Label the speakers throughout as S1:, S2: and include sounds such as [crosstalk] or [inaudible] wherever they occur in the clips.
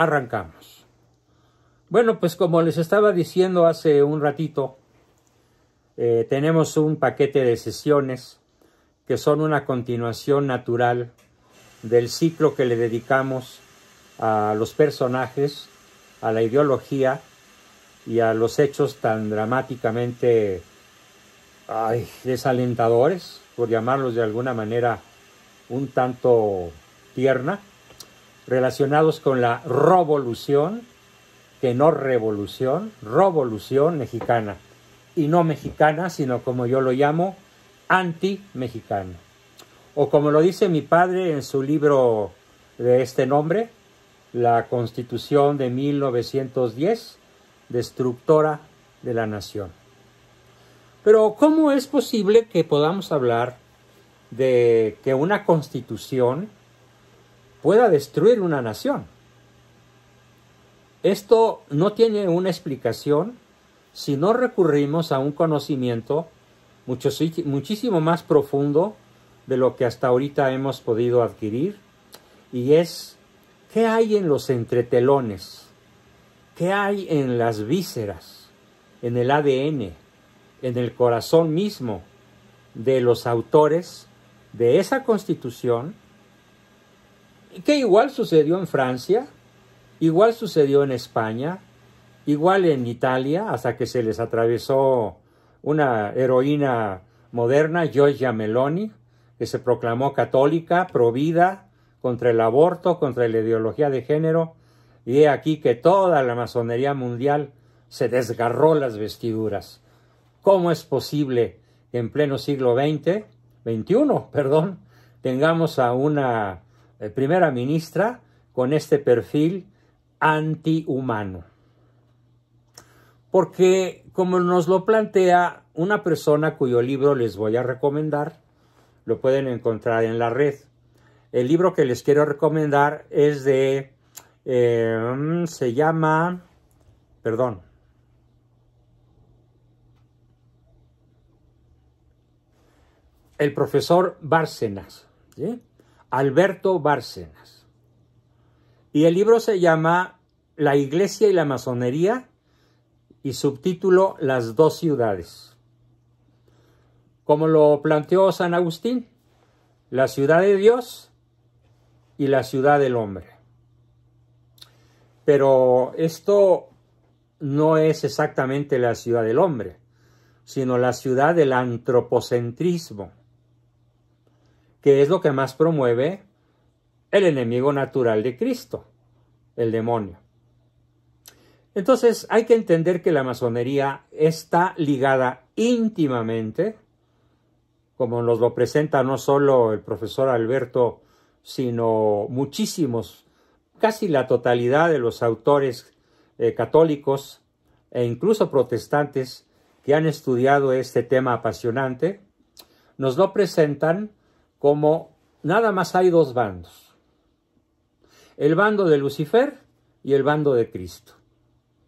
S1: arrancamos. Bueno, pues como les estaba diciendo hace un ratito, eh, tenemos un paquete de sesiones que son una continuación natural del ciclo que le dedicamos a los personajes, a la ideología y a los hechos tan dramáticamente ay, desalentadores, por llamarlos de alguna manera un tanto tierna, relacionados con la revolución, que no revolución, revolución mexicana, y no mexicana, sino como yo lo llamo, anti-mexicano. O como lo dice mi padre en su libro de este nombre, la Constitución de 1910, destructora de la nación. Pero ¿cómo es posible que podamos hablar de que una constitución pueda destruir una nación. Esto no tiene una explicación si no recurrimos a un conocimiento muchísimo más profundo de lo que hasta ahorita hemos podido adquirir, y es qué hay en los entretelones, qué hay en las vísceras, en el ADN, en el corazón mismo de los autores de esa constitución que igual sucedió en Francia, igual sucedió en España, igual en Italia, hasta que se les atravesó una heroína moderna, Giorgia Meloni, que se proclamó católica, provida, contra el aborto, contra la ideología de género, y he aquí que toda la masonería mundial se desgarró las vestiduras. ¿Cómo es posible que en pleno siglo XX, XXI, perdón, tengamos a una eh, primera ministra con este perfil antihumano. Porque, como nos lo plantea una persona cuyo libro les voy a recomendar, lo pueden encontrar en la red. El libro que les quiero recomendar es de, eh, se llama, perdón, el profesor Bárcenas. ¿sí? Alberto Bárcenas. Y el libro se llama La Iglesia y la Masonería y subtítulo Las dos ciudades. Como lo planteó San Agustín, la ciudad de Dios y la ciudad del hombre. Pero esto no es exactamente la ciudad del hombre, sino la ciudad del antropocentrismo que es lo que más promueve el enemigo natural de Cristo, el demonio. Entonces hay que entender que la masonería está ligada íntimamente, como nos lo presenta no solo el profesor Alberto, sino muchísimos, casi la totalidad de los autores eh, católicos e incluso protestantes que han estudiado este tema apasionante, nos lo presentan como nada más hay dos bandos. El bando de Lucifer y el bando de Cristo.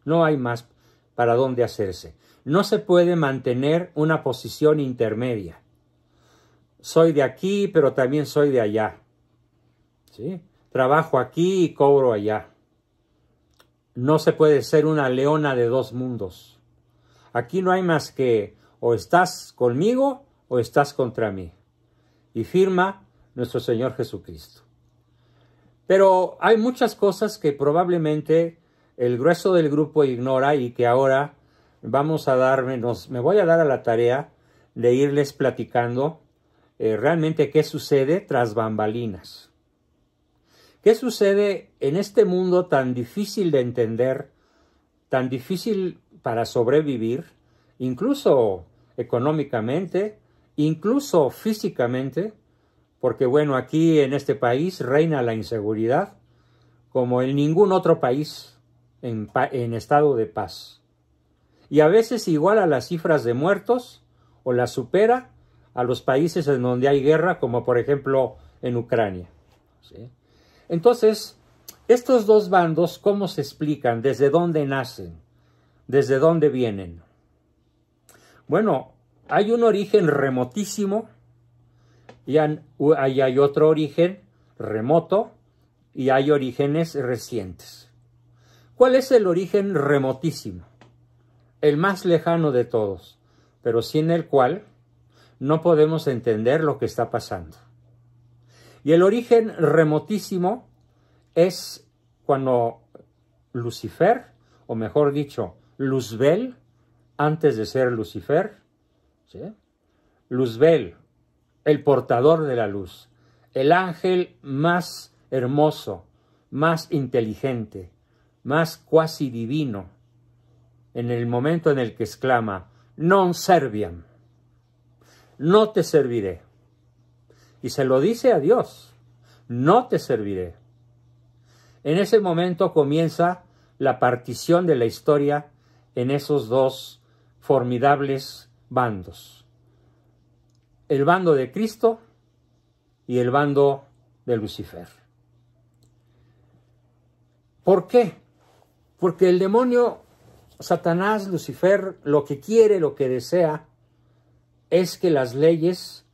S1: No hay más para dónde hacerse. No se puede mantener una posición intermedia. Soy de aquí, pero también soy de allá. ¿Sí? Trabajo aquí y cobro allá. No se puede ser una leona de dos mundos. Aquí no hay más que o estás conmigo o estás contra mí y firma nuestro Señor Jesucristo. Pero hay muchas cosas que probablemente el grueso del grupo ignora y que ahora vamos a darme, me voy a dar a la tarea de irles platicando eh, realmente qué sucede tras bambalinas. ¿Qué sucede en este mundo tan difícil de entender, tan difícil para sobrevivir, incluso económicamente, incluso físicamente, porque bueno, aquí en este país reina la inseguridad como en ningún otro país en, estado de paz. Y a veces igual a las cifras de muertos o las supera a los países en donde hay guerra, como por ejemplo en Ucrania. Entonces, estos dos bandos, ¿cómo se explican? ¿Desde dónde nacen? ¿Desde dónde vienen? Bueno, hay un origen remotísimo y hay otro origen remoto y hay orígenes recientes. ¿Cuál es el origen remotísimo? El más lejano de todos, pero sin el cual no podemos entender lo que está pasando. Y el origen remotísimo es cuando Lucifer, o mejor dicho, Luzbel, antes de ser Lucifer, Luzbel, el portador de la luz, el ángel más hermoso, más inteligente, más cuasi divino, en el momento en el que exclama, non serviam, no te serviré. Y se lo dice a Dios, no te serviré. En ese momento comienza la partición de la historia en esos dos formidables bandos. El bando de Cristo y el bando de Lucifer. ¿Por qué? Porque el demonio, Satanás, Lucifer, lo que quiere, lo que desea, es que las leyes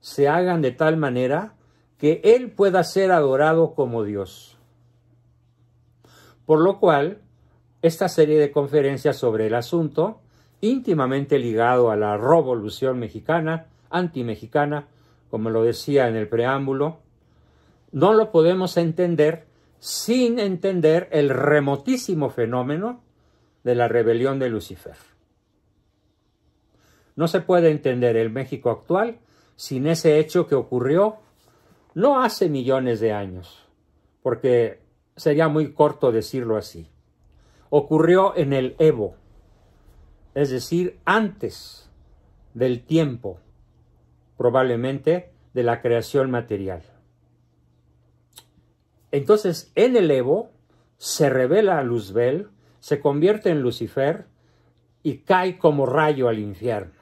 S1: se hagan de tal manera que Él pueda ser adorado como Dios. Por lo cual, esta serie de conferencias sobre el asunto íntimamente ligado a la revolución mexicana, antimexicana, como lo decía en el preámbulo, no lo podemos entender sin entender el remotísimo fenómeno de la rebelión de Lucifer. No se puede entender el México actual sin ese hecho que ocurrió no hace millones de años, porque sería muy corto decirlo así. Ocurrió en el Evo, es decir, antes del tiempo, probablemente de la creación material. Entonces, en el Evo se revela a Luzbel, se convierte en Lucifer y cae como rayo al infierno,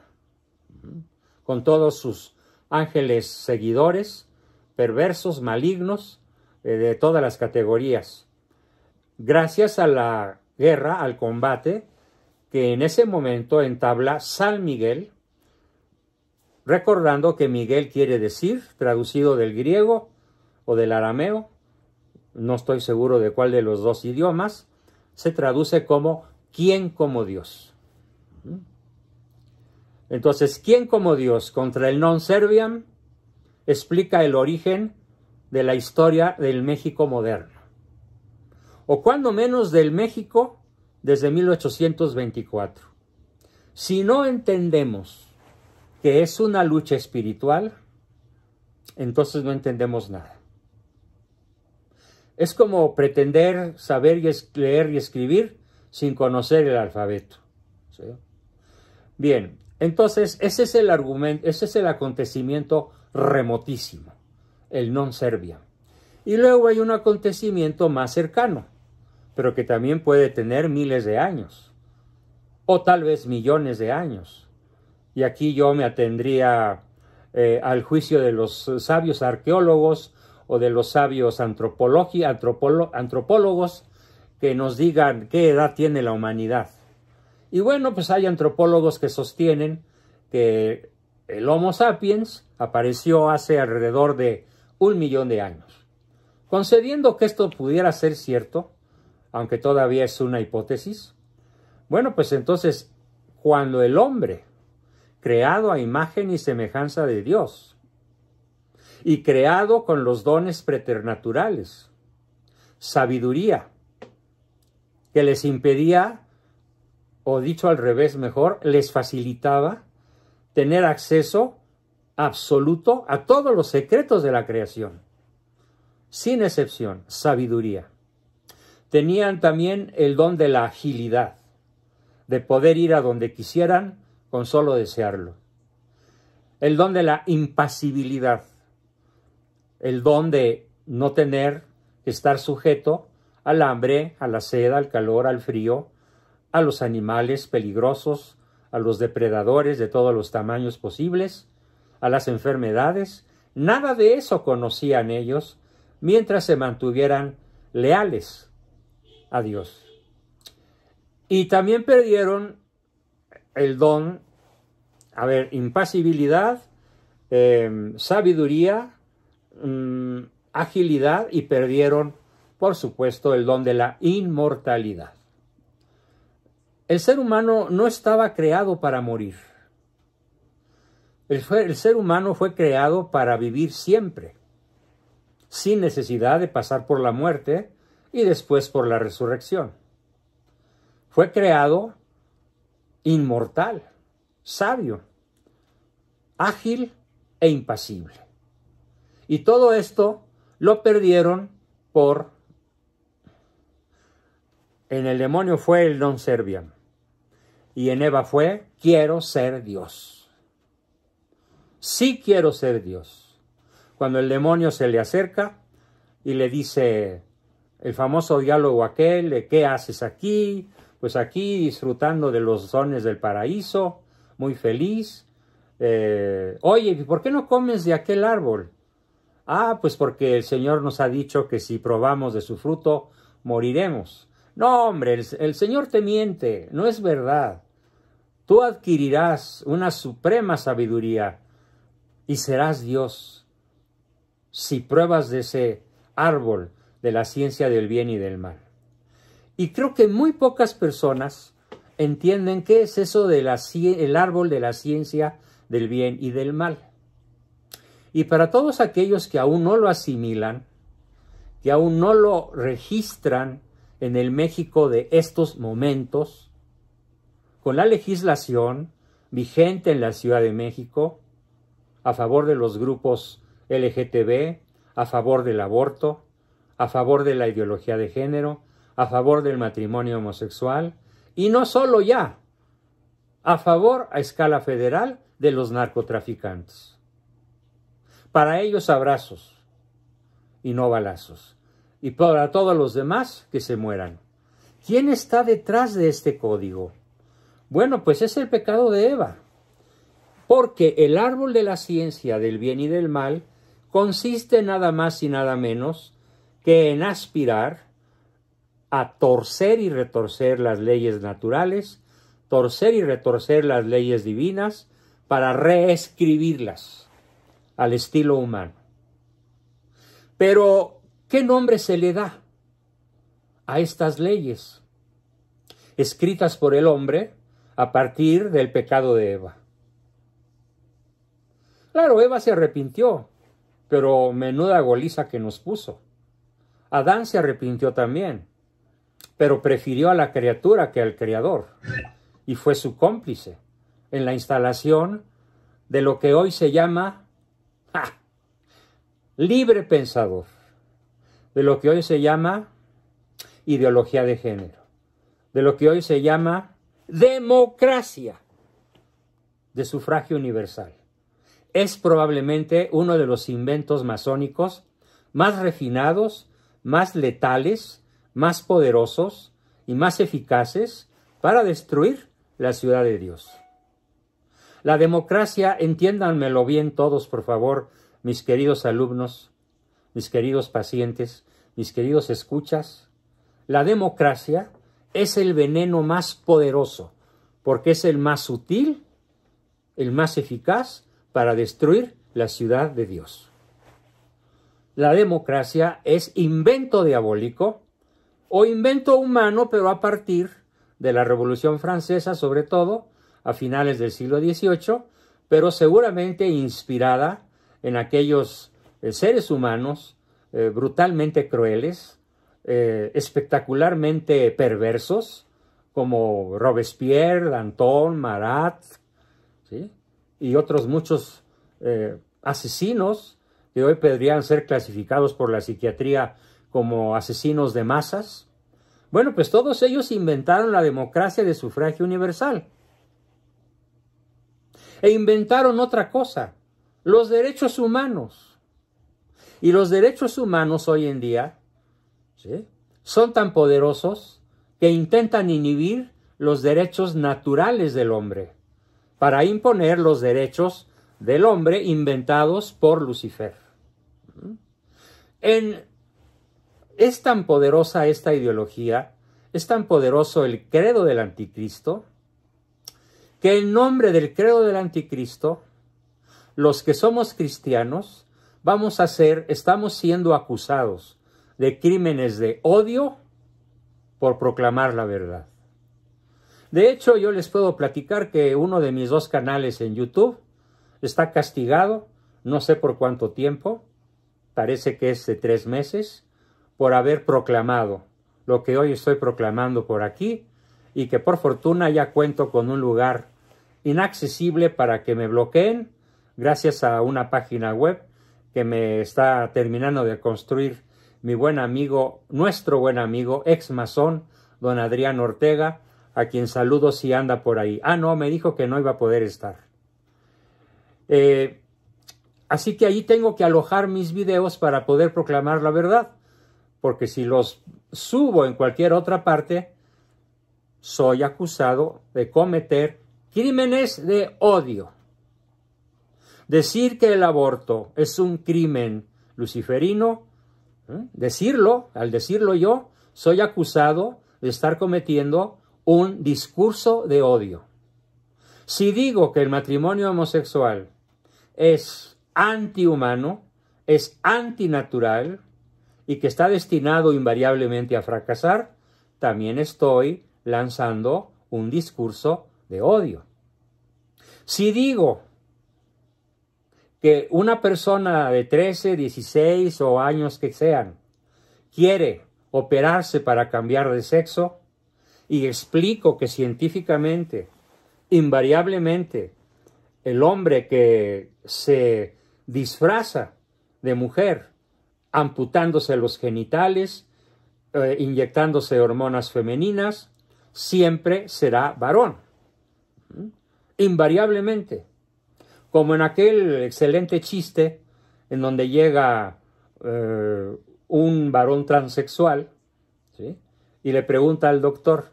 S1: con todos sus ángeles seguidores, perversos, malignos, eh, de todas las categorías. Gracias a la guerra, al combate, que en ese momento entabla San Miguel, recordando que Miguel quiere decir, traducido del griego o del arameo, no estoy seguro de cuál de los dos idiomas, se traduce como ¿quién como Dios? ¿Mm? Entonces, ¿quién como Dios contra el non serviam? explica el origen de la historia del México moderno. O cuando menos del México desde 1824. Si no entendemos que es una lucha espiritual, entonces no entendemos nada. Es como pretender saber y leer y escribir sin conocer el alfabeto. Bien, entonces ese es el argumento, ese es el acontecimiento remotísimo, el non serbia. Y luego hay un acontecimiento más cercano, pero que también puede tener miles de años, o tal vez millones de años. Y aquí yo me atendría eh, al juicio de los sabios arqueólogos o de los sabios antropólogos que nos digan qué edad tiene la humanidad. Y bueno, pues hay antropólogos que sostienen que el Homo sapiens apareció hace alrededor de un millón de años. Concediendo que esto pudiera ser cierto, aunque todavía es una hipótesis? Bueno, pues entonces, cuando el hombre, creado a imagen y semejanza de Dios, y creado con los dones preternaturales, sabiduría, que les impedía, o dicho al revés mejor, les facilitaba tener acceso absoluto a todos los secretos de la creación, sin excepción, sabiduría. Tenían también el don de la agilidad, de poder ir a donde quisieran con solo desearlo. El don de la impasibilidad, el don de no tener que estar sujeto al hambre, a la sed, al calor, al frío, a los animales peligrosos, a los depredadores de todos los tamaños posibles, a las enfermedades. Nada de eso conocían ellos mientras se mantuvieran leales a Dios. Y también perdieron el don, a ver, impasibilidad, em, sabiduría, mm, agilidad y perdieron, por supuesto, el don de la inmortalidad. El ser humano no estaba creado para morir. el, ser humano fue creado para vivir siempre, sin necesidad de pasar por la muerte, y después por la resurrección. Fue creado inmortal, sabio, ágil e impasible. Y todo esto lo perdieron por... En el demonio fue el Don Serbian. Y en Eva fue, quiero ser Dios. Sí quiero ser Dios. Cuando el demonio se le acerca y le dice, el famoso diálogo aquel de ¿qué haces aquí? Pues aquí disfrutando de los dones del paraíso, muy feliz. Eh, Oye, ¿por qué no comes de aquel árbol? Ah, pues porque el Señor nos ha dicho que si probamos de su fruto, moriremos. No, hombre, el Señor te miente, no es verdad. Tú adquirirás una suprema sabiduría y serás Dios si pruebas de ese árbol de la ciencia del bien y del mal. Y creo que muy pocas personas entienden qué es eso del árbol de la ciencia del bien y del mal. Y para todos aquellos que aún no lo asimilan, que aún no lo registran en el México de estos momentos, con la legislación vigente en la Ciudad de México, a favor de los grupos LGTB, a favor del aborto, a favor de la ideología de género, a favor del matrimonio homosexual y no solo ya, a favor a escala federal de los narcotraficantes. Para ellos abrazos y no balazos. Y para todos los demás que se mueran. ¿Quién está detrás de este código? Bueno, pues es el pecado de Eva. Porque el árbol de la ciencia del bien y del mal consiste nada más y nada menos que en aspirar a torcer y retorcer las leyes naturales, torcer y retorcer las leyes divinas para reescribirlas al estilo humano. Pero, ¿qué nombre se le da a estas leyes escritas por el hombre a partir del pecado de Eva? Claro, Eva se arrepintió, pero menuda goliza que nos puso. Adán se arrepintió también, pero prefirió a la criatura que al Creador, y fue su cómplice en la instalación de lo que hoy se llama libre pensador, de lo que hoy se llama ideología de género, de lo que hoy se llama democracia de sufragio universal. Es probablemente uno de los inventos masónicos más refinados más letales, más poderosos y más eficaces para destruir la ciudad de Dios. La democracia, entiéndanmelo bien todos, por favor, mis queridos alumnos, mis queridos pacientes, mis queridos escuchas. La democracia es el veneno más poderoso, porque es el más sutil, el más eficaz para destruir la ciudad de Dios la democracia es invento diabólico o invento humano, pero a partir de la Revolución Francesa, sobre todo, a finales del siglo XVIII, pero seguramente inspirada en aquellos eh, seres humanos eh, brutalmente crueles, eh, espectacularmente perversos, como Robespierre, Danton, Marat, y otros muchos asesinos que hoy podrían ser clasificados por la psiquiatría como asesinos de masas? Bueno, pues todos ellos inventaron la democracia de sufragio universal. E inventaron otra cosa, los derechos humanos. Y los derechos humanos hoy en día son tan poderosos que intentan inhibir los derechos naturales del hombre para imponer los derechos del hombre inventados por Lucifer es tan poderosa esta ideología, es tan poderoso el credo del anticristo, que en nombre del credo del anticristo, los que somos cristianos, vamos a ser, estamos siendo acusados de crímenes de odio por proclamar la verdad. De hecho, yo les puedo platicar que uno de mis dos canales en YouTube está castigado, no sé por cuánto tiempo, parece que es de tres meses, por haber proclamado lo que hoy estoy proclamando por aquí y que por fortuna ya cuento con un lugar inaccesible para que me bloqueen gracias a una página web que me está terminando de construir mi buen amigo, nuestro buen amigo, ex masón, don Adrián Ortega, a quien saludo si anda por ahí. Ah, no, me dijo que no iba a poder estar. Eh, Así que ahí tengo que alojar mis videos para poder proclamar la verdad, porque si los subo en cualquier otra parte, soy acusado de cometer crímenes de odio. Decir que el aborto es un crimen luciferino, ¿eh? decirlo, al decirlo yo, soy acusado de estar cometiendo un discurso de odio. Si digo que el matrimonio homosexual es antihumano, es antinatural y que está destinado invariablemente a fracasar, también estoy lanzando un discurso de odio. Si digo que una persona de 13, 16 o años que sean quiere operarse para cambiar de sexo y explico que científicamente, invariablemente, el hombre que se disfraza de mujer, amputándose los genitales, eh, inyectándose hormonas femeninas, siempre será varón, ¿Mm? invariablemente. Como en aquel excelente chiste en donde llega eh, un varón transexual y le pregunta al doctor,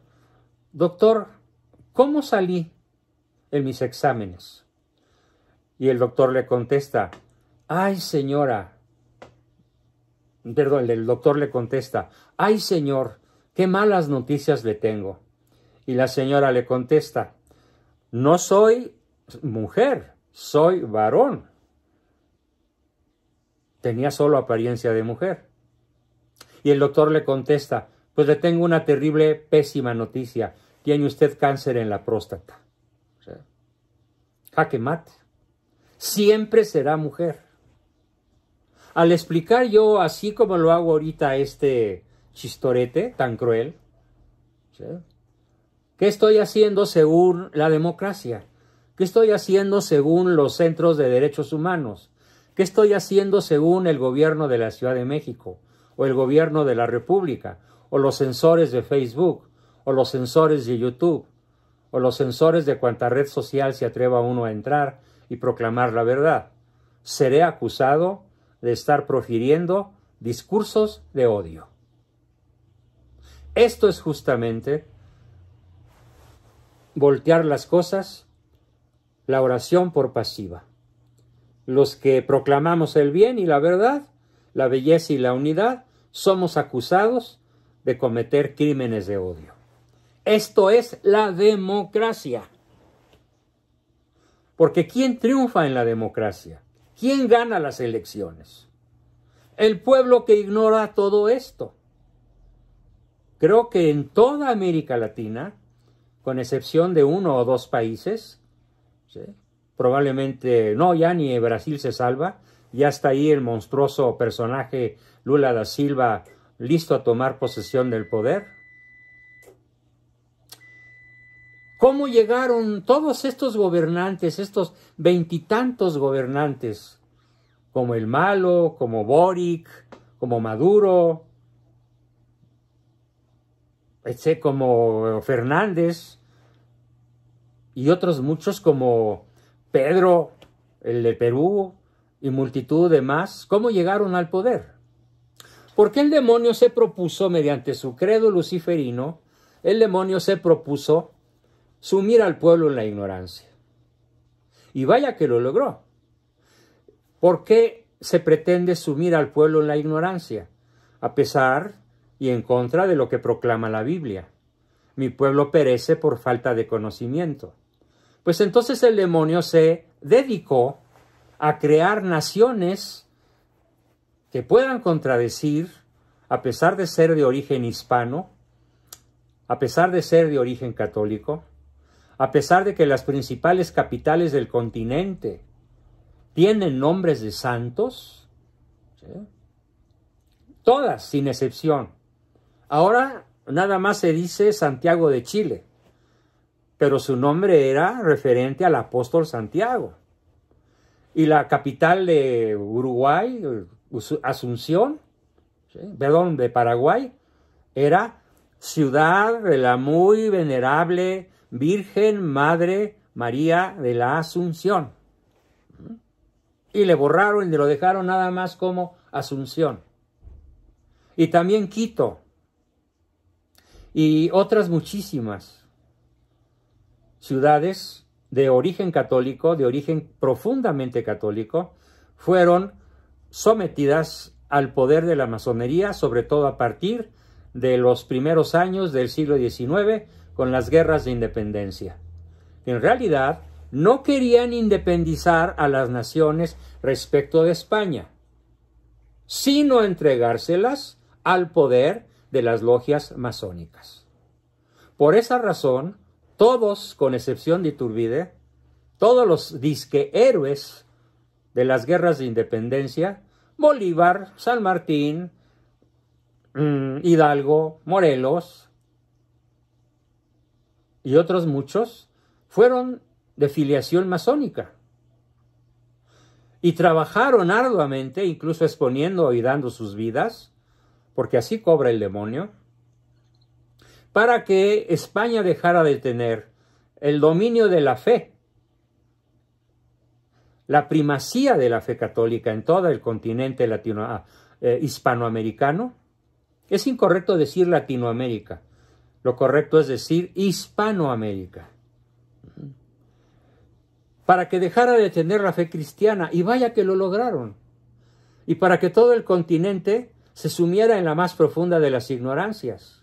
S1: doctor, ¿cómo salí en mis exámenes? Y el doctor le contesta, ay señora, perdón, el doctor le contesta, ay señor, qué malas noticias le tengo. Y la señora le contesta, no soy mujer, soy varón. Tenía solo apariencia de mujer. Y el doctor le contesta, pues le tengo una terrible, pésima noticia. Tiene usted cáncer en la próstata. Jaque mate. Siempre será mujer al explicar yo así como lo hago ahorita este chistorete tan cruel, ¿qué estoy haciendo según la democracia? ¿Qué estoy haciendo según los centros de derechos humanos? ¿Qué estoy haciendo según el gobierno de la Ciudad de México? ¿O el gobierno de la República? ¿O los censores de Facebook? ¿O los censores de YouTube? ¿O los censores de cuanta red social se atreva uno a entrar y proclamar la verdad? ¿Seré acusado de estar profiriendo discursos de odio. Esto es justamente voltear las cosas, la oración por pasiva. Los que proclamamos el bien y la verdad, la belleza y la unidad, somos acusados de cometer crímenes de odio. Esto es la democracia. Porque ¿quién triunfa en la democracia? ¿Quién gana las elecciones? El pueblo que ignora todo esto. Creo que en toda América Latina, con excepción de uno o dos países, probablemente no, ya ni Brasil se salva, ya está ahí el monstruoso personaje Lula da Silva listo a tomar posesión del poder. cómo llegaron todos estos gobernantes, estos veintitantos gobernantes, como el malo, como Boric, como Maduro, como Fernández y otros muchos como Pedro, el de Perú y multitud de más, cómo llegaron al poder. Porque el demonio se propuso, mediante su credo luciferino, el demonio se propuso sumir al pueblo en la ignorancia. Y vaya que lo logró. ¿Por qué se pretende sumir al pueblo en la ignorancia? A pesar y en contra de lo que proclama la Biblia. Mi pueblo perece por falta de conocimiento. Pues entonces el demonio se dedicó a crear naciones que puedan contradecir, a pesar de ser de origen hispano, a pesar de ser de origen católico, a pesar de que las principales capitales del continente tienen nombres de santos, todas sin excepción. Ahora nada más se dice Santiago de Chile, pero su nombre era referente al apóstol Santiago. Y la capital de Uruguay, Asunción, perdón, de Paraguay, era ciudad de la muy venerable Virgen Madre María de la Asunción. Y le borraron y lo dejaron nada más como Asunción. Y también Quito. Y otras muchísimas ciudades de origen católico, de origen profundamente católico, fueron sometidas al poder de la masonería, sobre todo a partir de los primeros años del siglo XIX con las guerras de independencia. En realidad, no querían independizar a las naciones respecto de España, sino entregárselas al poder de las logias masónicas. Por esa razón, todos, con excepción de Iturbide, todos los disque héroes de las guerras de independencia, Bolívar, San Martín, mm, Hidalgo, Morelos, y otros muchos fueron de filiación masónica y trabajaron arduamente, incluso exponiendo y dando sus vidas, porque así cobra el demonio, para que España dejara de tener el dominio de la fe, la primacía de la fe católica en todo el continente latino, ah, eh, hispanoamericano. Es incorrecto decir Latinoamérica, lo correcto es decir Hispanoamérica. Para que dejara de tener la fe cristiana, y vaya que lo lograron. Y para que todo el continente se sumiera en la más profunda de las ignorancias.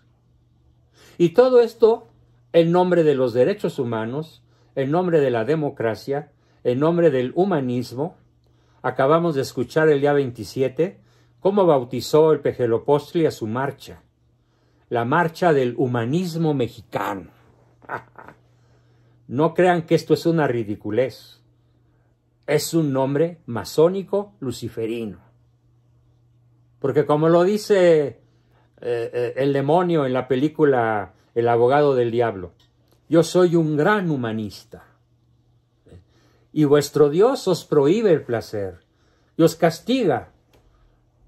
S1: Y todo esto en nombre de los derechos humanos, en nombre de la democracia, en nombre del humanismo. Acabamos de escuchar el día 27 cómo bautizó el Pejelopostli a su marcha la marcha del humanismo mexicano. [laughs] No crean que esto es una ridiculez. Es un nombre masónico luciferino. Porque como lo dice eh, eh, el demonio en la película El abogado del diablo, yo soy un gran humanista. Y vuestro Dios os prohíbe el placer y os castiga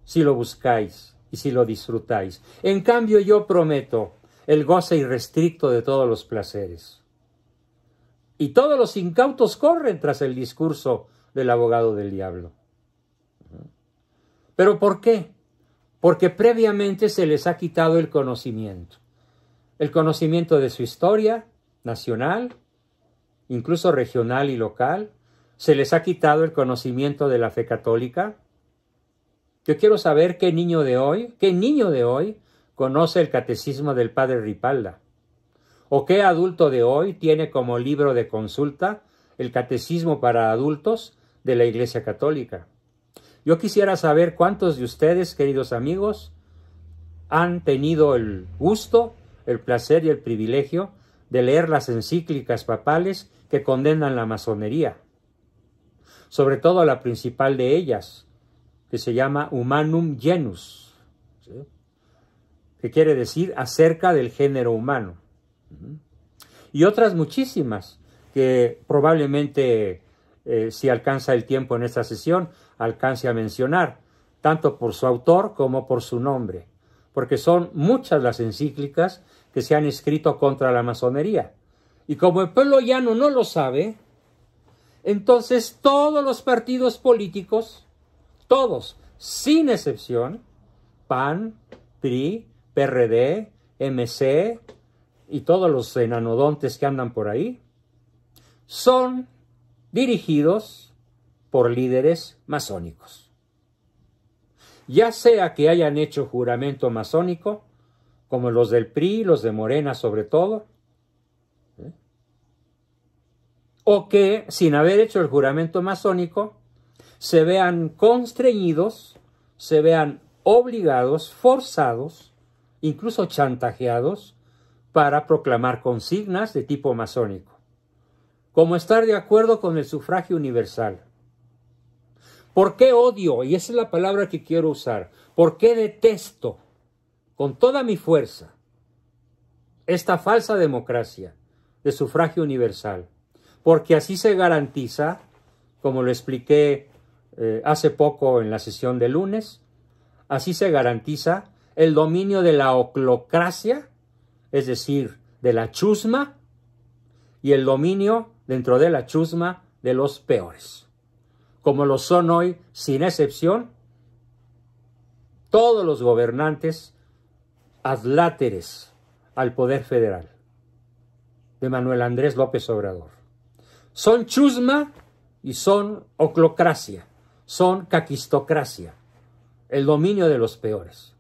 S1: si lo buscáis si lo disfrutáis. En cambio yo prometo el goce irrestricto de todos los placeres. Y todos los incautos corren tras el discurso del abogado del diablo. ¿Pero por qué? Porque previamente se les ha quitado el conocimiento. El conocimiento de su historia nacional, incluso regional y local. Se les ha quitado el conocimiento de la fe católica, yo quiero saber qué niño de hoy, qué niño de hoy conoce el catecismo del padre Ripalda. ¿O qué adulto de hoy tiene como libro de consulta el Catecismo para Adultos de la Iglesia Católica? Yo quisiera saber cuántos de ustedes, queridos amigos, han tenido el gusto, el placer y el privilegio de leer las encíclicas papales que condenan la masonería, sobre todo la principal de ellas, que se llama Humanum Genus, que quiere decir acerca del género humano. Y otras muchísimas que probablemente, eh, si alcanza el tiempo en esta sesión, alcance a mencionar, tanto por su autor como por su nombre, porque son muchas las encíclicas que se han escrito contra la masonería. Y como el pueblo llano no lo sabe, entonces todos los partidos políticos todos, sin excepción, PAN, PRI, PRD, MC y todos los enanodontes que andan por ahí, son dirigidos por líderes masónicos. Ya sea que hayan hecho juramento masónico, como los del PRI, los de Morena sobre todo, ¿eh? o que sin haber hecho el juramento masónico, se vean constreñidos, se vean obligados, forzados, incluso chantajeados, para proclamar consignas de tipo masónico, como estar de acuerdo con el sufragio universal. ¿Por qué odio? Y esa es la palabra que quiero usar. ¿Por qué detesto con toda mi fuerza esta falsa democracia de sufragio universal? Porque así se garantiza, como lo expliqué eh, hace poco en la sesión de lunes. Así se garantiza el dominio de la oclocracia, es decir, de la chusma, y el dominio dentro de la chusma de los peores, como lo son hoy, sin excepción, todos los gobernantes adláteres al poder federal de Manuel Andrés López Obrador. Son chusma y son oclocracia son caquistocracia, el dominio de los peores,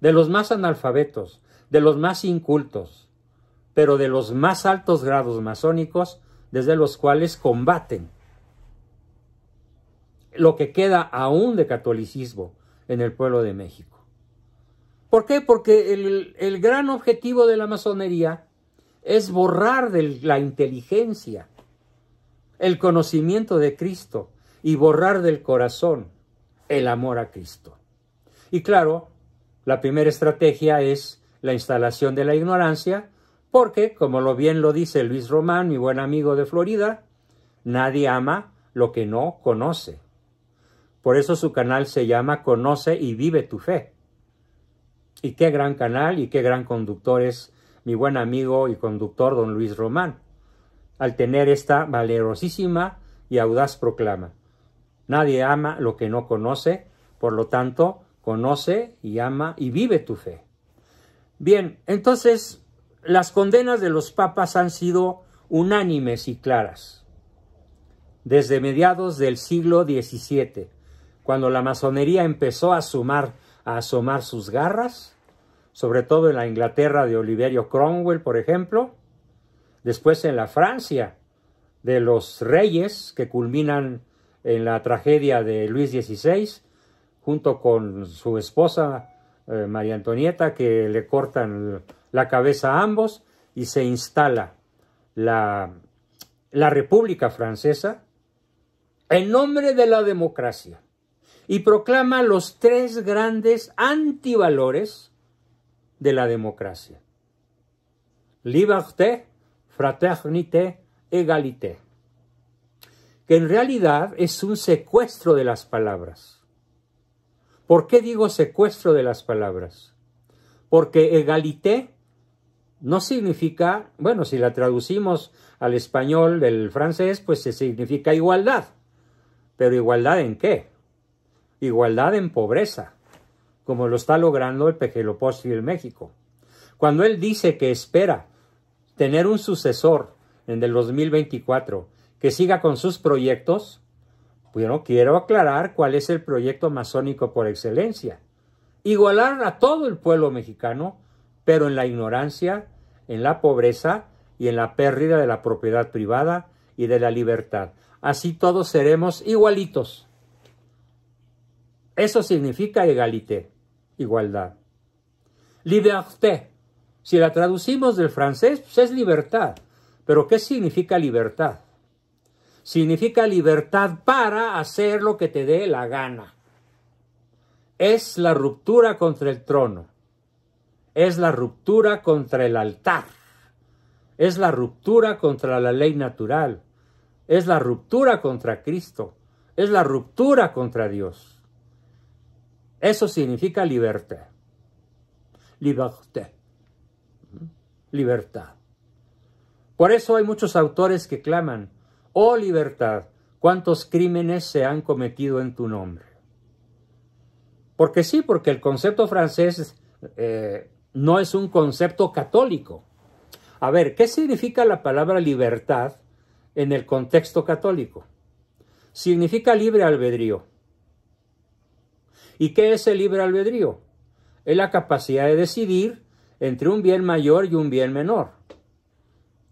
S1: de los más analfabetos, de los más incultos, pero de los más altos grados masónicos desde los cuales combaten lo que queda aún de catolicismo en el pueblo de México. ¿Por qué? Porque el, el gran objetivo de la masonería es borrar de la inteligencia el conocimiento de Cristo, y borrar del corazón el amor a Cristo. Y claro, la primera estrategia es la instalación de la ignorancia, porque, como lo bien lo dice Luis Román, mi buen amigo de Florida, nadie ama lo que no conoce. Por eso su canal se llama Conoce y vive tu fe. Y qué gran canal y qué gran conductor es mi buen amigo y conductor don Luis Román, al tener esta valerosísima y audaz proclama. Nadie ama lo que no conoce, por lo tanto, conoce y ama y vive tu fe. Bien, entonces las condenas de los papas han sido unánimes y claras. Desde mediados del siglo XVII, cuando la masonería empezó a, asomar, a asomar sus garras, sobre todo en la Inglaterra de Oliverio Cromwell, por ejemplo, después en la Francia de los reyes que culminan en la tragedia de Luis XVI, junto con su esposa eh, María Antonieta, que le cortan la cabeza a ambos y se instala la, la República Francesa en nombre de la democracia y proclama los tres grandes antivalores de la democracia. Liberté, fraternité, égalité que en realidad es un secuestro de las palabras. ¿Por qué digo secuestro de las palabras? Porque egalité no significa, bueno, si la traducimos al español del francés, pues se significa igualdad. Pero igualdad en qué? Igualdad en pobreza, como lo está logrando el y el México. Cuando él dice que espera tener un sucesor en el 2024 que siga con sus proyectos, bueno, quiero aclarar cuál es el proyecto masónico por excelencia. Igualar a todo el pueblo mexicano, pero en la ignorancia, en la pobreza y en la pérdida de la propiedad privada y de la libertad. Así todos seremos igualitos. Eso significa egalité, igualdad. Liberté. Si la traducimos del francés, pues es libertad. Pero ¿qué significa libertad? significa libertad para hacer lo que te dé la gana. Es la ruptura contra el trono. Es la ruptura contra el altar. Es la ruptura contra la ley natural. Es la ruptura contra Cristo. Es la ruptura contra Dios. Eso significa libertad. Libertad. Libertad. Por eso hay muchos autores que claman, oh libertad, cuántos crímenes se han cometido en tu nombre. Porque sí, porque el concepto francés eh, no es un concepto católico. A ver, ¿qué significa la palabra libertad en el contexto católico? Significa libre albedrío. ¿Y qué es el libre albedrío? Es la capacidad de decidir entre un bien mayor y un bien menor,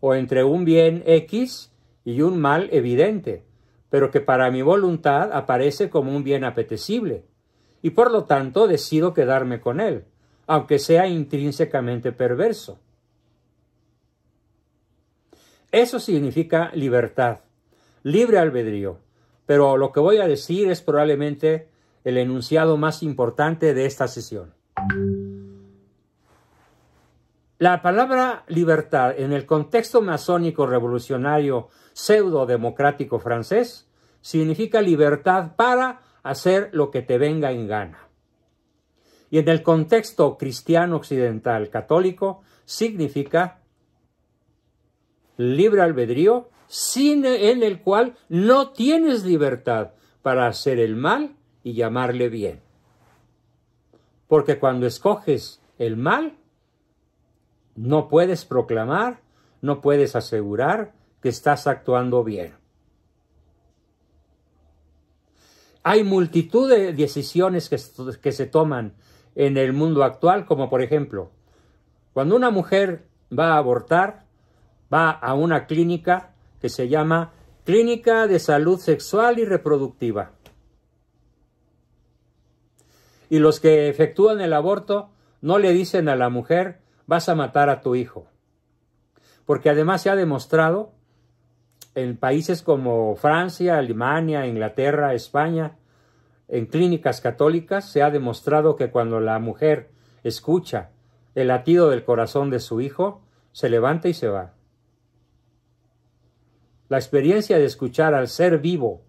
S1: o entre un bien X y un mal evidente, pero que para mi voluntad aparece como un bien apetecible, y por lo tanto decido quedarme con él, aunque sea intrínsecamente perverso. Eso significa libertad, libre albedrío, pero lo que voy a decir es probablemente el enunciado más importante de esta sesión. La palabra libertad en el contexto masónico revolucionario pseudo-democrático francés significa libertad para hacer lo que te venga en gana. Y en el contexto cristiano occidental católico significa libre albedrío sin, en el cual no tienes libertad para hacer el mal y llamarle bien. Porque cuando escoges el mal, no puedes proclamar, no puedes asegurar que estás actuando bien. Hay multitud de decisiones que, se toman en el mundo actual, como por ejemplo, cuando una mujer va a abortar, va a una clínica que se llama Clínica de Salud Sexual y Reproductiva. Y los que efectúan el aborto no le dicen a la mujer vas a matar a tu hijo. Porque además se ha demostrado en países como Francia, Alemania, Inglaterra, España, en clínicas católicas se ha demostrado que cuando la mujer escucha el latido del corazón de su hijo, se levanta y se va. La experiencia de escuchar al ser vivo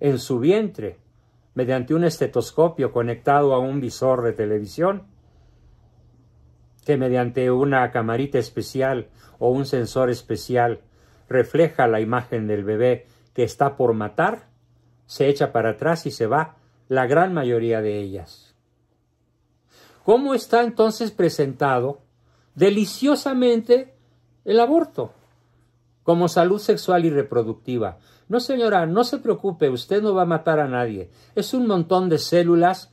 S1: en su vientre mediante un estetoscopio conectado a un visor de televisión que mediante una camarita especial o un sensor especial refleja la imagen del bebé que está por matar, se echa para atrás y se va la gran mayoría de ellas. ¿Cómo está entonces presentado deliciosamente el aborto? Como salud sexual y reproductiva. No, señora, no se preocupe, usted no va a matar a nadie. Es un montón de células,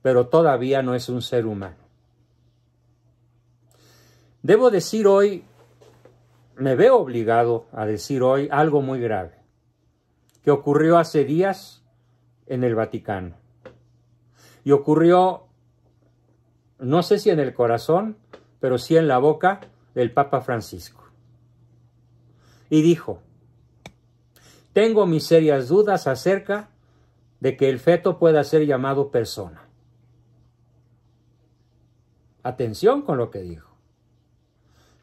S1: pero todavía no es un ser humano. Debo decir hoy, me veo obligado a decir hoy algo muy grave que ocurrió hace días en el Vaticano. Y ocurrió, no sé si en el corazón, pero sí en la boca del Papa Francisco. Y dijo, tengo mis serias dudas acerca de que el feto pueda ser llamado persona. Atención con lo que dijo.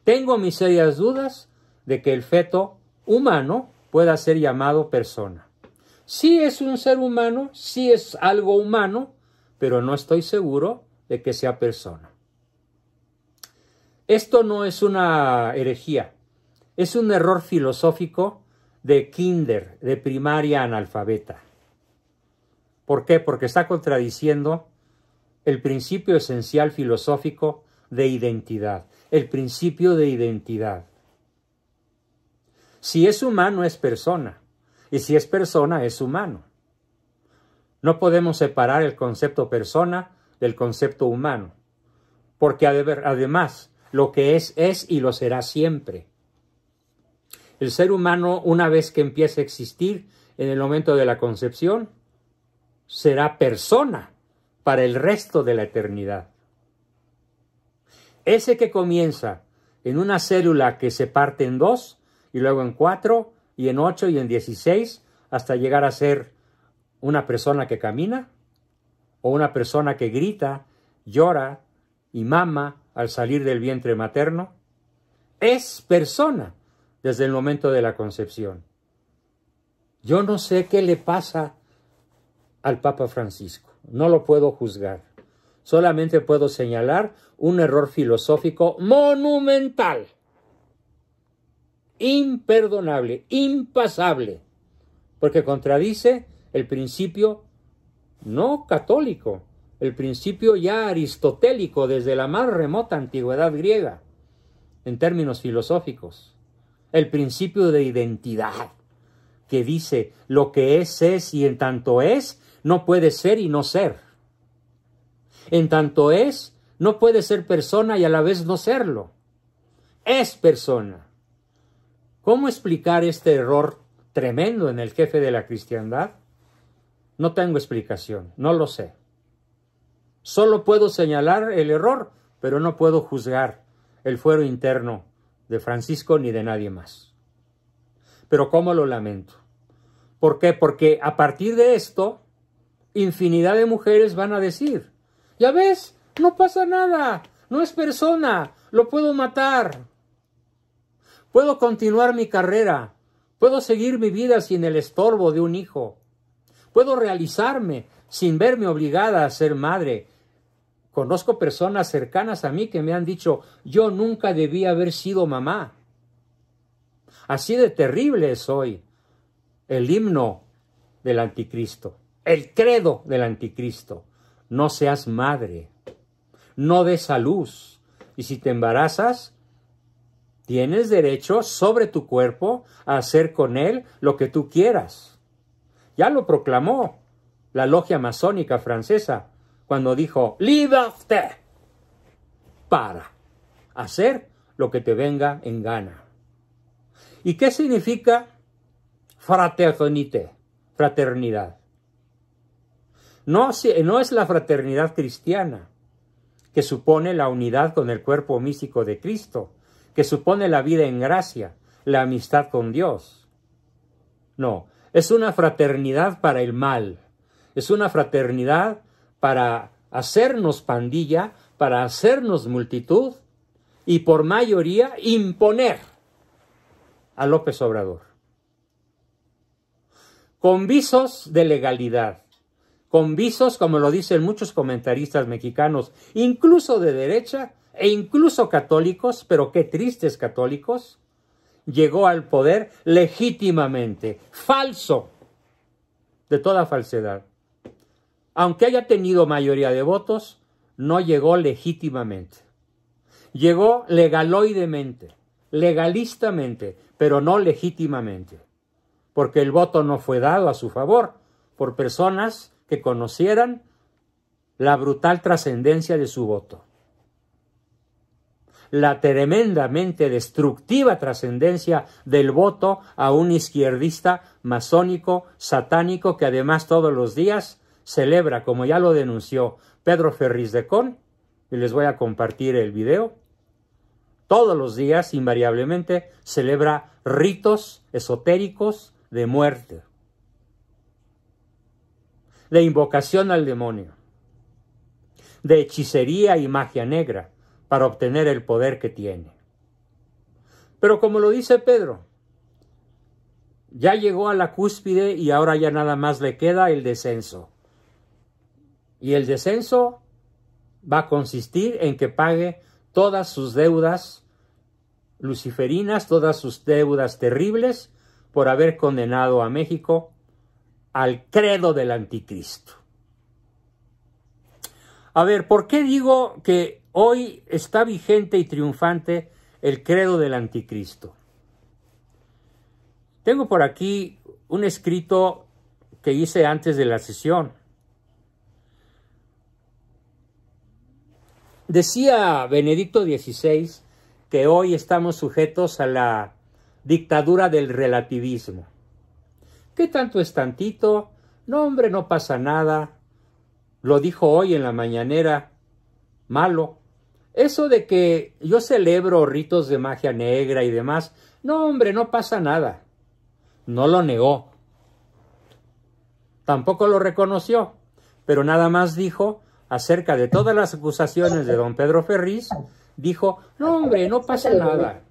S1: Tengo mis serias dudas de que el feto humano pueda ser llamado persona. Sí es un ser humano, sí es algo humano, pero no estoy seguro de que sea persona. Esto no es una herejía, es un error filosófico de kinder, de primaria analfabeta. ¿Por qué? Porque está contradiciendo el principio esencial filosófico de identidad, el principio de identidad. Si es humano es persona, y si es persona es humano. No podemos separar el concepto persona del concepto humano, porque además lo que es es y lo será siempre. El ser humano, una vez que empiece a existir en el momento de la concepción, será persona para el resto de la eternidad. Ese que comienza en una célula que se parte en dos, y luego en cuatro, y en ocho, y en dieciséis, hasta llegar a ser una persona que camina, o una persona que grita, llora y mama al salir del vientre materno, es persona desde el momento de la concepción. Yo no sé qué le pasa al Papa Francisco, no lo puedo juzgar. Solamente puedo señalar un error filosófico monumental, imperdonable, impasable, porque contradice el principio no católico, el principio ya aristotélico desde la más remota antigüedad griega, en términos filosóficos, el principio de identidad, que dice lo que es es y en tanto es, no puede ser y no ser. En tanto es, no puede ser persona y a la vez no serlo. Es persona. ¿Cómo explicar este error tremendo en el jefe de la cristiandad? No tengo explicación, no lo sé. Solo puedo señalar el error, pero no puedo juzgar el fuero interno de Francisco ni de nadie más. Pero cómo lo lamento. ¿Por qué? Porque a partir de esto, infinidad de mujeres van a decir, ¿Ya ves? No pasa nada. No es persona. Lo puedo matar. Puedo continuar mi carrera. Puedo seguir mi vida sin el estorbo de un hijo. Puedo realizarme sin verme obligada a ser madre. Conozco personas cercanas a mí que me han dicho yo nunca debí haber sido mamá. Así de terrible soy el himno del anticristo, el credo del anticristo no seas madre, no des a luz. Y si te embarazas, tienes derecho sobre tu cuerpo a hacer con él lo que tú quieras. Ya lo proclamó la logia masónica francesa cuando dijo liberté para hacer lo que te venga en gana. ¿Y qué significa fraternité, fraternidad? No, es la fraternidad cristiana, que supone la unidad con el cuerpo místico de Cristo, que supone la vida en gracia, la amistad con Dios. No, es una fraternidad para el mal, es una fraternidad para hacernos pandilla, para hacernos multitud y por mayoría imponer a López Obrador. Con visos de legalidad, con visos, como lo dicen muchos comentaristas mexicanos, incluso de derecha e incluso católicos, pero qué tristes católicos, llegó al poder legítimamente, falso, de toda falsedad. Aunque haya tenido mayoría de votos, no llegó legítimamente. Llegó legaloidemente, legalistamente, pero no legítimamente, porque el voto no fue dado a su favor por personas que conocieran la brutal trascendencia de su voto, la tremendamente destructiva trascendencia del voto a un izquierdista masónico, satánico, que además todos los días celebra, como ya lo denunció Pedro Ferriz de Con, y les voy a compartir el video, todos los días invariablemente celebra ritos esotéricos de muerte de invocación al demonio, de hechicería y magia negra para obtener el poder que tiene. Pero como lo dice Pedro, ya llegó a la cúspide y ahora ya nada más le queda el descenso. Y el descenso va a consistir en que pague todas sus deudas luciferinas, todas sus deudas terribles por haber condenado a México al credo del anticristo. A ver, ¿por qué digo que hoy está vigente y triunfante el credo del anticristo? Tengo por aquí un escrito que hice antes de la sesión. Decía Benedicto XVI que hoy estamos sujetos a la dictadura del relativismo. ¿Qué tanto es tantito? No, hombre, no pasa nada. Lo dijo hoy en la mañanera. Malo. Eso de que yo celebro ritos de magia negra y demás. No, hombre, no pasa nada. No lo negó. Tampoco lo reconoció, pero nada más dijo acerca de todas las acusaciones de don Pedro Ferriz, dijo, no hombre, no pasa nada,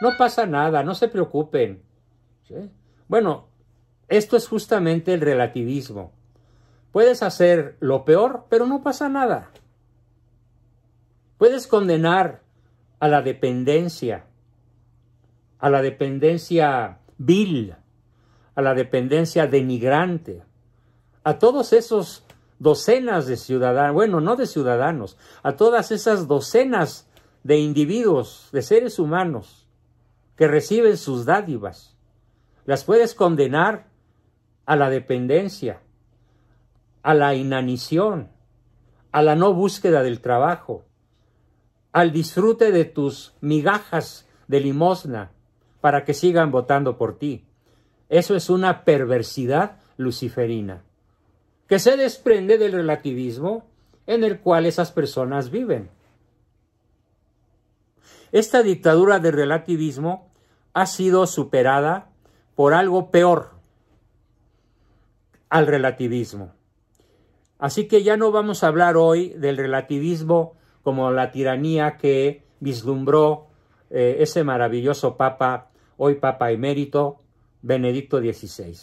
S1: no pasa nada, no se preocupen. Bueno, esto es justamente el relativismo. Puedes hacer lo peor, pero no pasa nada. Puedes condenar a la dependencia, a la dependencia vil, a la dependencia denigrante, a todos esos docenas de ciudadanos, bueno, no de ciudadanos, a todas esas docenas de individuos, de seres humanos que reciben sus dádivas. Las puedes condenar a la dependencia, a la inanición, a la no búsqueda del trabajo, al disfrute de tus migajas de limosna para que sigan votando por ti. Eso es una perversidad luciferina, que se desprende del relativismo en el cual esas personas viven. Esta dictadura del relativismo ha sido superada por algo peor, al relativismo. Así que ya no vamos a hablar hoy del relativismo como la tiranía que vislumbró eh, ese maravilloso Papa, hoy Papa emérito, Benedicto XVI.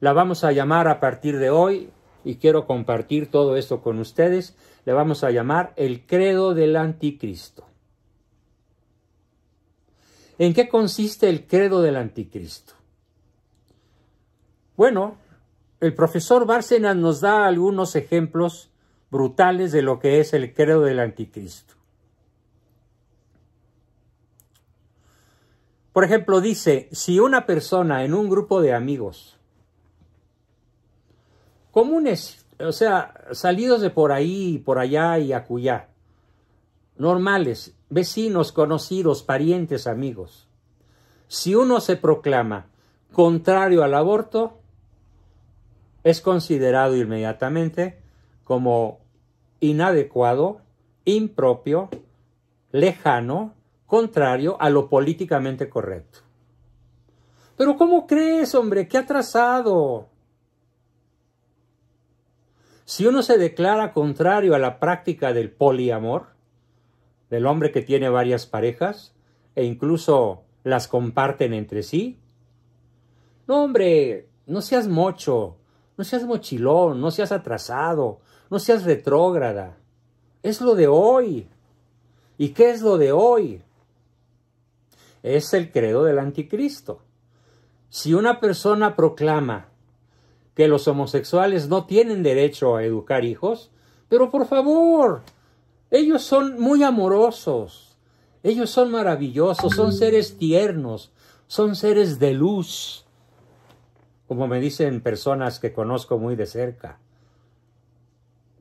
S1: La vamos a llamar a partir de hoy, y quiero compartir todo esto con ustedes, le vamos a llamar el credo del anticristo. ¿En qué consiste el credo del anticristo? Bueno, el profesor Bárcenas nos da algunos ejemplos brutales de lo que es el credo del anticristo. Por ejemplo, dice, si una persona en un grupo de amigos comunes, o sea, salidos de por ahí, por allá y acullá, normales, vecinos, conocidos, parientes, amigos, si uno se proclama contrario al aborto, es considerado inmediatamente como inadecuado, impropio, lejano, contrario a lo políticamente correcto. Pero ¿cómo crees, hombre? ¿Qué atrasado? Si uno se declara contrario a la práctica del poliamor, del hombre que tiene varias parejas e incluso las comparten entre sí, no, hombre, no seas mocho, no seas mochilón, no seas atrasado, no seas retrógrada. Es lo de hoy. ¿Y qué es lo de hoy? Es el credo del anticristo. Si una persona proclama que los homosexuales no tienen derecho a educar hijos, pero por favor, ellos son muy amorosos, ellos son maravillosos, son seres tiernos, son seres de luz como me dicen personas que conozco muy de cerca,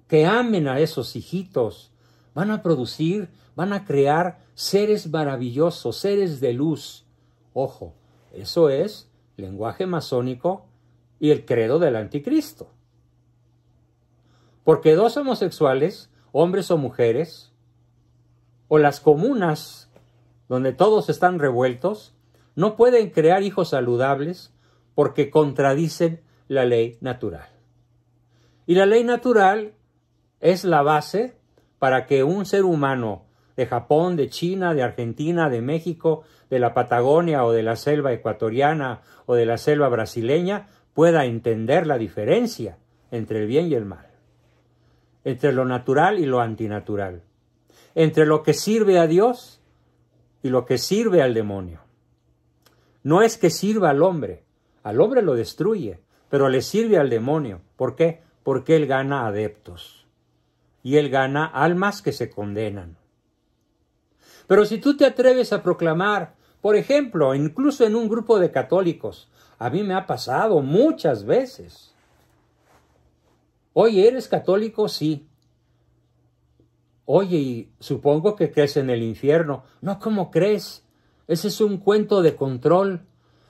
S1: que amen a esos hijitos, van a producir, van a crear seres maravillosos, seres de luz. Ojo, eso es lenguaje masónico y el credo del anticristo. Porque dos homosexuales, hombres o mujeres, o las comunas donde todos están revueltos, no pueden crear hijos saludables porque contradicen la ley natural. Y la ley natural es la base para que un ser humano de Japón, de China, de Argentina, de México, de la Patagonia o de la selva ecuatoriana o de la selva brasileña pueda entender la diferencia entre el bien y el mal, entre lo natural y lo antinatural, entre lo que sirve a Dios y lo que sirve al demonio. No es que sirva al hombre, al hombre lo destruye, pero le sirve al demonio. ¿Por qué? Porque él gana adeptos y él gana almas que se condenan. Pero si tú te atreves a proclamar, por ejemplo, incluso en un grupo de católicos, a mí me ha pasado muchas veces. Oye, ¿eres católico? Sí. Oye, y supongo que crees en el infierno. No, ¿cómo crees? Ese es un cuento de control.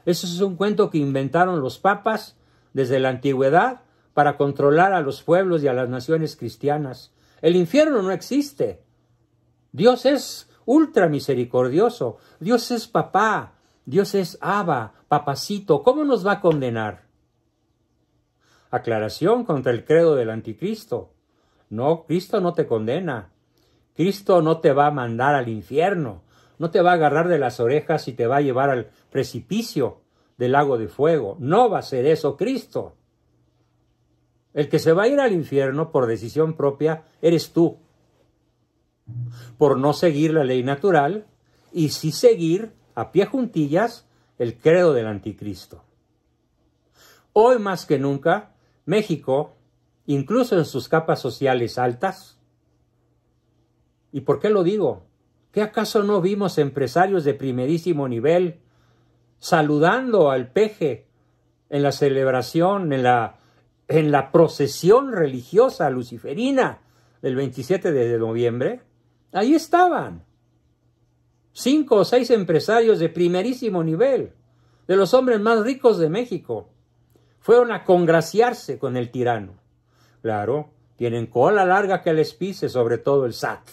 S1: Eso es un cuento que inventaron los papas desde la antigüedad para controlar a los pueblos y a las naciones cristianas. El infierno no existe. Dios es ultra misericordioso. Dios es papá. Dios es Abba, papacito. ¿Cómo nos va a condenar? Aclaración contra el credo del anticristo. No, Cristo no te condena. Cristo no te va a mandar al infierno. No te va a agarrar de las orejas y te va a llevar al precipicio del lago de fuego. No va a ser eso Cristo. El que se va a ir al infierno por decisión propia eres tú. Por no seguir la ley natural y sí seguir a pie juntillas el credo del anticristo. Hoy más que nunca, México, incluso en sus capas sociales altas, ¿y por qué lo digo? ¿Qué acaso no vimos empresarios de primerísimo nivel saludando al peje en la celebración, en la, en la procesión religiosa luciferina del 27 de noviembre? Ahí estaban. Cinco o seis empresarios de primerísimo nivel, de los hombres más ricos de México, fueron a congraciarse con el tirano. Claro, tienen cola larga que les pise, sobre todo el SAT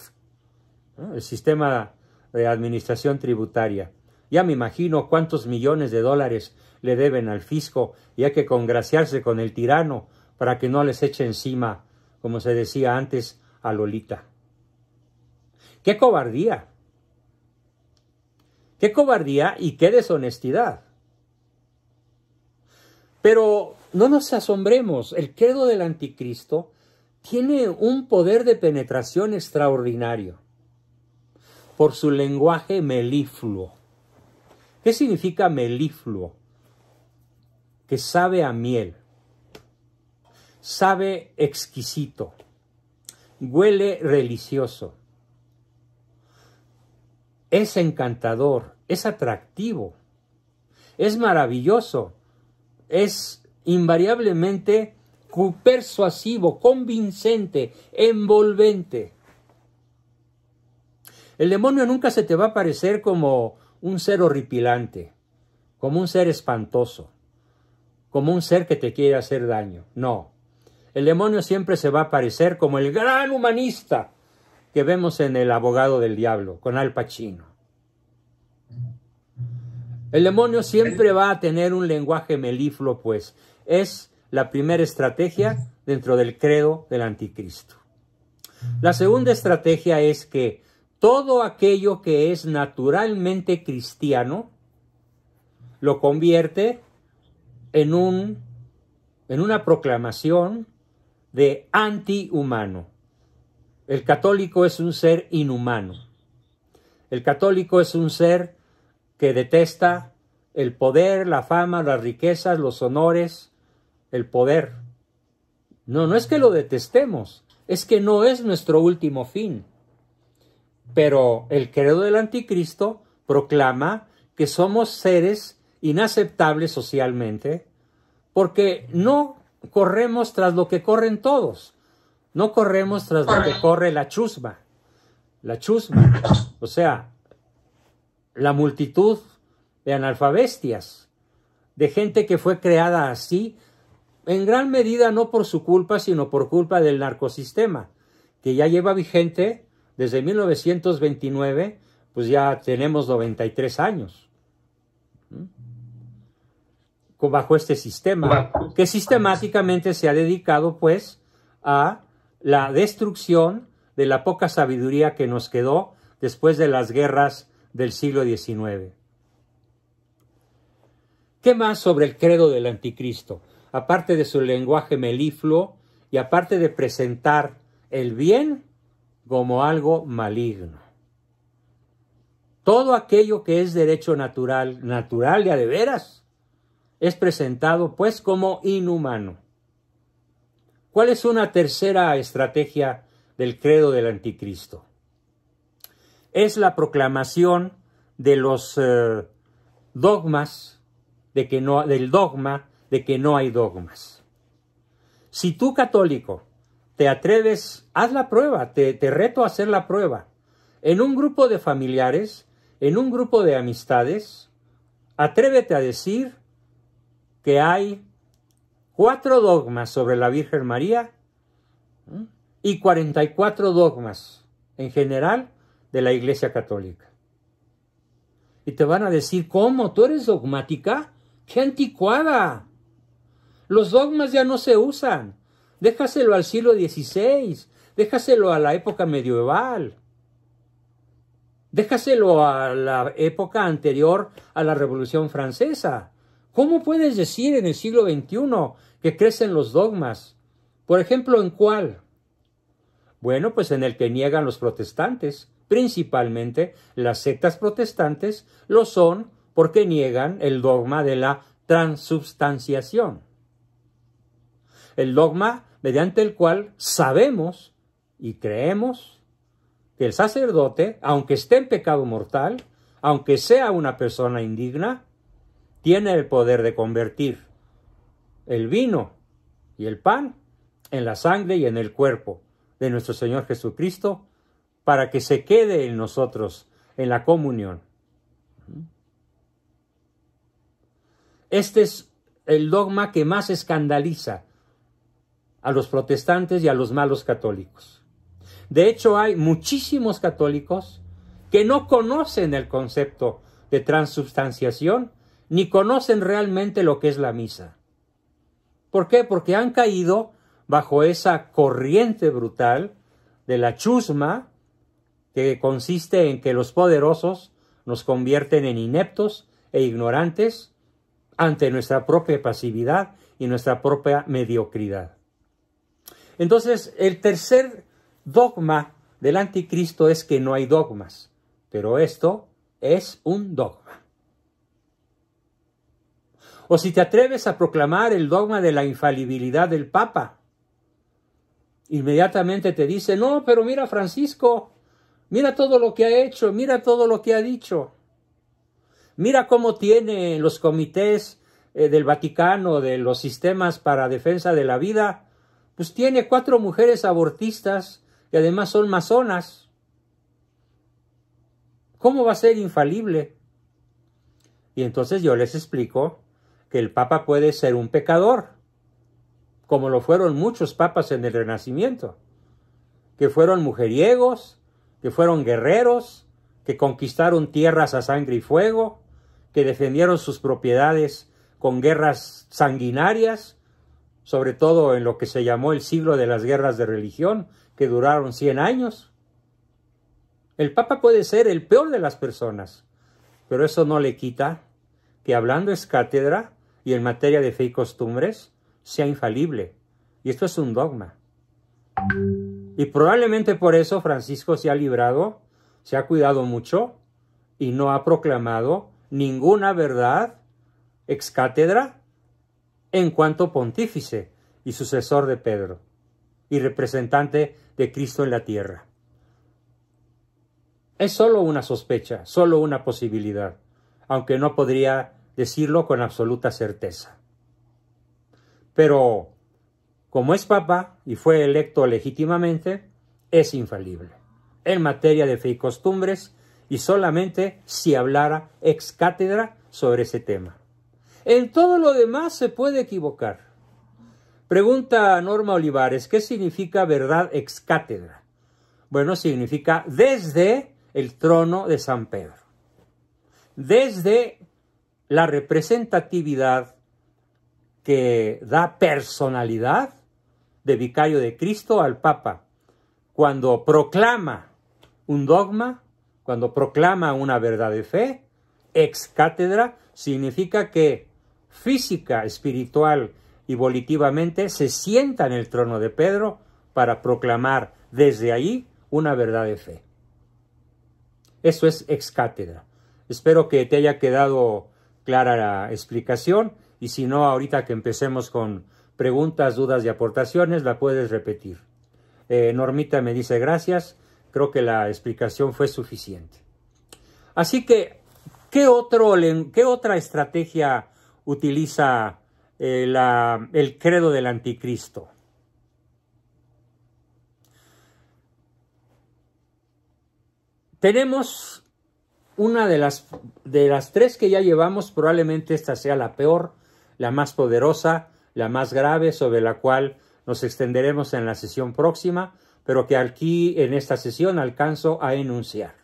S1: el sistema de administración tributaria. Ya me imagino cuántos millones de dólares le deben al fisco y hay que congraciarse con el tirano para que no les eche encima, como se decía antes, a Lolita. ¡Qué cobardía! ¡Qué cobardía y qué deshonestidad! Pero no nos asombremos, el credo del anticristo tiene un poder de penetración extraordinario por su lenguaje melifluo. ¿Qué significa melifluo? Que sabe a miel, sabe exquisito, huele religioso, es encantador, es atractivo, es maravilloso, es invariablemente persuasivo, convincente, envolvente. El demonio nunca se te va a parecer como un ser horripilante, como un ser espantoso, como un ser que te quiere hacer daño. No. El demonio siempre se va a parecer como el gran humanista que vemos en El abogado del diablo, con Al Pacino. El demonio siempre va a tener un lenguaje melifluo, pues es la primera estrategia dentro del credo del anticristo. La segunda estrategia es que todo aquello que es naturalmente cristiano lo convierte en, un, en una proclamación de antihumano. El católico es un ser inhumano. El católico es un ser que detesta el poder, la fama, las riquezas, los honores, el poder. No, no es que lo detestemos, es que no es nuestro último fin. Pero el credo del anticristo proclama que somos seres inaceptables socialmente porque no corremos tras lo que corren todos. No corremos tras lo que corre la chusma. La chusma. O sea, la multitud de analfabestias, de gente que fue creada así, en gran medida no por su culpa, sino por culpa del narcosistema, que ya lleva vigente desde 1929, pues ya tenemos 93 años. ¿Mm? Bajo este sistema, este que sistemáticamente se ha dedicado pues a la destrucción de la poca sabiduría que nos quedó después de las guerras del siglo XIX. ¿Qué más sobre el credo del anticristo? Aparte de su lenguaje melifluo y aparte de presentar el bien como algo maligno. Todo aquello que es derecho natural, natural ya de veras, es presentado pues como inhumano. ¿Cuál es una tercera estrategia del credo del anticristo? Es la proclamación de los eh, dogmas, de que no, del dogma de que no hay dogmas. Si tú católico te atreves, haz la prueba, te, te reto a hacer la prueba. En un grupo de familiares, en un grupo de amistades, atrévete a decir que hay cuatro dogmas sobre la Virgen María y 44 dogmas en general de la Iglesia Católica. Y te van a decir, ¿cómo? ¿Tú eres dogmática? ¡Qué anticuada! Los dogmas ya no se usan. Déjaselo al siglo XVI, déjaselo a la época medieval, déjaselo a la época anterior a la Revolución Francesa. ¿Cómo puedes decir en el siglo XXI que crecen los dogmas? Por ejemplo, ¿en cuál? Bueno, pues en el que niegan los protestantes, principalmente las sectas protestantes, lo son porque niegan el dogma de la transubstanciación. El dogma mediante el cual sabemos y creemos que el sacerdote, aunque esté en pecado mortal, aunque sea una persona indigna, tiene el poder de convertir el vino y el pan en la sangre y en el cuerpo de nuestro Señor Jesucristo para que se quede en nosotros en la comunión. Este es el dogma que más escandaliza a los protestantes y a los malos católicos. De hecho, hay muchísimos católicos que no conocen el concepto de transubstanciación ni conocen realmente lo que es la misa. ¿Por qué? Porque han caído bajo esa corriente brutal de la chusma que consiste en que los poderosos nos convierten en ineptos e ignorantes ante nuestra propia pasividad y nuestra propia mediocridad. Entonces, el tercer dogma del anticristo es que no hay dogmas, pero esto es un dogma. O si te atreves a proclamar el dogma de la infalibilidad del Papa, inmediatamente te dice, no, pero mira Francisco, mira todo lo que ha hecho, mira todo lo que ha dicho, mira cómo tiene los comités eh, del Vaticano, de los sistemas para defensa de la vida, pues tiene cuatro mujeres abortistas y además son masonas. ¿Cómo va a ser infalible? Y entonces yo les explico que el Papa puede ser un pecador, como lo fueron muchos papas en el Renacimiento, que fueron mujeriegos, que fueron guerreros, que conquistaron tierras a sangre y fuego, que defendieron sus propiedades con guerras sanguinarias, sobre todo en lo que se llamó el siglo de las guerras de religión, que duraron 100 años. El Papa puede ser el peor de las personas, pero eso no le quita que hablando es cátedra y en materia de fe y costumbres sea infalible. Y esto es un dogma. Y probablemente por eso Francisco se ha librado, se ha cuidado mucho y no ha proclamado ninguna verdad ex cátedra en cuanto pontífice y sucesor de Pedro, y representante de Cristo en la tierra. Es sólo una sospecha, sólo una posibilidad, aunque no podría decirlo con absoluta certeza. Pero, como es papa y fue electo legítimamente, es infalible en materia de fe y costumbres y solamente si hablara ex cátedra sobre ese tema. En todo lo demás se puede equivocar. Pregunta Norma Olivares, ¿qué significa verdad ex cátedra? Bueno, significa desde el trono de San Pedro, desde la representatividad que da personalidad de vicario de Cristo al Papa, cuando proclama un dogma, cuando proclama una verdad de fe, ex cátedra, significa que física, espiritual y volitivamente, se sienta en el trono de Pedro para proclamar desde ahí una verdad de fe. Eso es ex cátedra. Espero que te haya quedado clara la explicación y si no, ahorita que empecemos con preguntas, dudas y aportaciones, la puedes repetir. Eh, Normita me dice gracias, creo que la explicación fue suficiente. Así que, ¿qué, otro, qué otra estrategia utiliza eh, el credo del anticristo. Tenemos una de las, de las tres que ya llevamos, probablemente esta sea la peor, la más poderosa, la más grave, sobre la cual nos extenderemos en la sesión próxima, pero que aquí en esta sesión alcanzo a enunciar.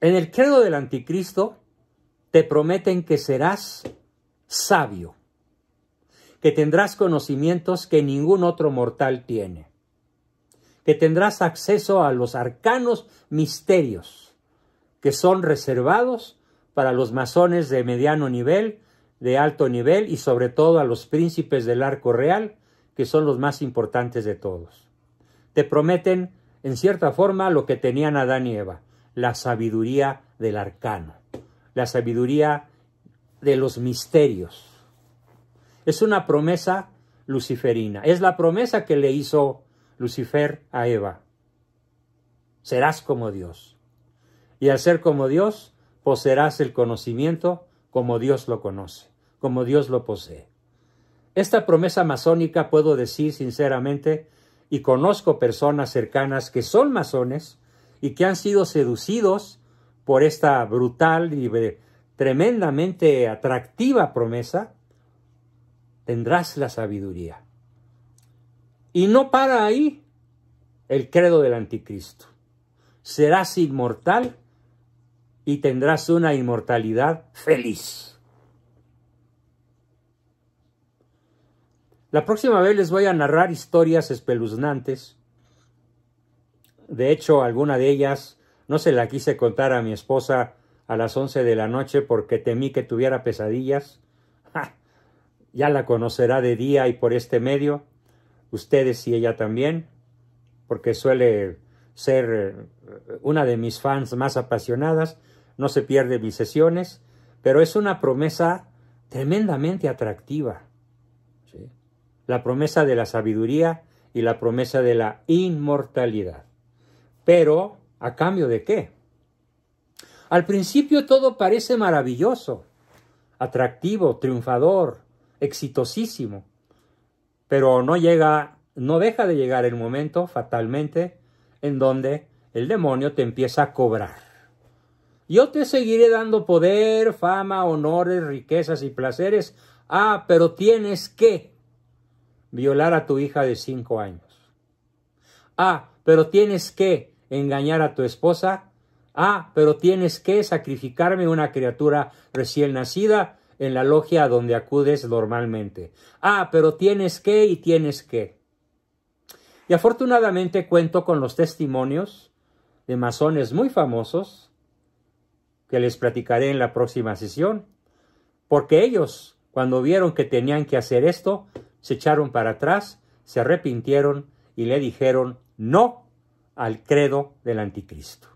S1: En el credo del anticristo te prometen que serás sabio, que tendrás conocimientos que ningún otro mortal tiene, que tendrás acceso a los arcanos misterios que son reservados para los masones de mediano nivel, de alto nivel y sobre todo a los príncipes del arco real, que son los más importantes de todos. Te prometen, en cierta forma, lo que tenían Adán y Eva, la sabiduría del arcano la sabiduría de los misterios. Es una promesa luciferina. Es la promesa que le hizo Lucifer a Eva. Serás como Dios. Y al ser como Dios, poseerás el conocimiento como Dios lo conoce, como Dios lo posee. Esta promesa masónica puedo decir sinceramente, y conozco personas cercanas que son masones y que han sido seducidos por esta brutal y eh, tremendamente atractiva promesa, tendrás la sabiduría. Y no para ahí el credo del anticristo. Serás inmortal y tendrás una inmortalidad feliz. La próxima vez les voy a narrar historias espeluznantes. De hecho, alguna de ellas no se la quise contar a mi esposa a las once de la noche porque temí que tuviera pesadillas. Ya la conocerá de día y por este medio, ustedes y ella también, porque suele ser eh, una de mis fans más apasionadas, no se pierde mis sesiones, pero es una promesa tremendamente atractiva. La promesa de la sabiduría y la promesa de la inmortalidad. Pero ¿A cambio de qué? Al principio todo parece maravilloso, atractivo, triunfador, exitosísimo, pero no llega, no deja de llegar el momento fatalmente en donde el demonio te empieza a cobrar. Yo te seguiré dando poder, fama, honores, riquezas y placeres. Ah, pero tienes que violar a tu hija de cinco años. Ah, pero tienes que engañar a tu esposa? Ah, pero tienes que sacrificarme una criatura recién nacida en la logia donde acudes normalmente. Ah, pero tienes que y tienes que. Y afortunadamente cuento con los testimonios de masones muy famosos que les platicaré en la próxima sesión, porque ellos, cuando vieron que tenían que hacer esto, se echaron para atrás, se arrepintieron y le dijeron no al credo del anticristo.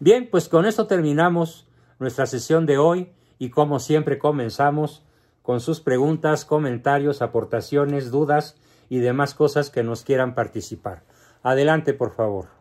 S1: Bien, pues con esto terminamos nuestra sesión de hoy y como siempre comenzamos con sus preguntas, comentarios, aportaciones, dudas y demás cosas que nos quieran participar. Adelante, por favor.